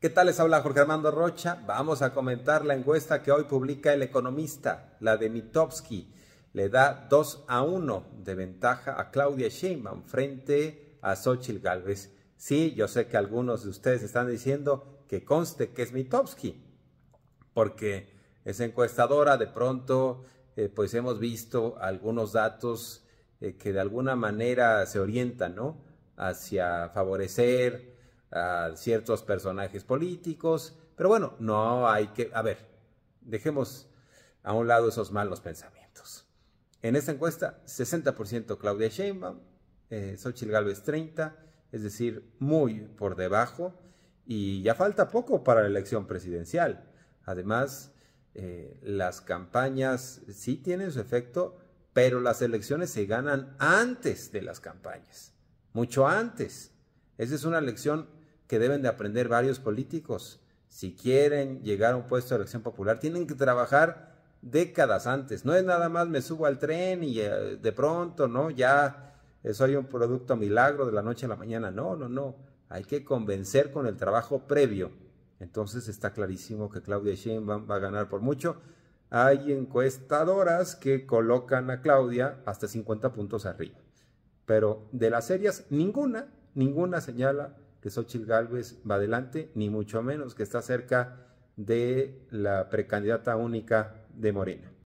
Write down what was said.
¿Qué tal? Les habla Jorge Armando Rocha. Vamos a comentar la encuesta que hoy publica El Economista, la de Mitowski. Le da 2 a 1 de ventaja a Claudia Sheinbaum frente a Xochitl Galvez. Sí, yo sé que algunos de ustedes están diciendo que conste que es Mitowski, porque es encuestadora. De pronto, eh, pues hemos visto algunos datos eh, que de alguna manera se orientan, ¿no? Hacia favorecer a ciertos personajes políticos, pero bueno, no hay que, a ver, dejemos a un lado esos malos pensamientos. En esta encuesta, 60% Claudia Sheinbaum, eh, Xochitl Galvez 30, es decir, muy por debajo, y ya falta poco para la elección presidencial. Además, eh, las campañas sí tienen su efecto, pero las elecciones se ganan antes de las campañas, mucho antes. Esa es una elección que deben de aprender varios políticos. Si quieren llegar a un puesto de elección popular, tienen que trabajar décadas antes. No es nada más me subo al tren y eh, de pronto, ¿no? Ya eh, soy un producto milagro de la noche a la mañana. No, no, no. Hay que convencer con el trabajo previo. Entonces está clarísimo que Claudia Sheinbaum va a ganar por mucho. Hay encuestadoras que colocan a Claudia hasta 50 puntos arriba. Pero de las series, ninguna, ninguna señala eso Xochitl Galvez va adelante, ni mucho menos que está cerca de la precandidata única de Morena.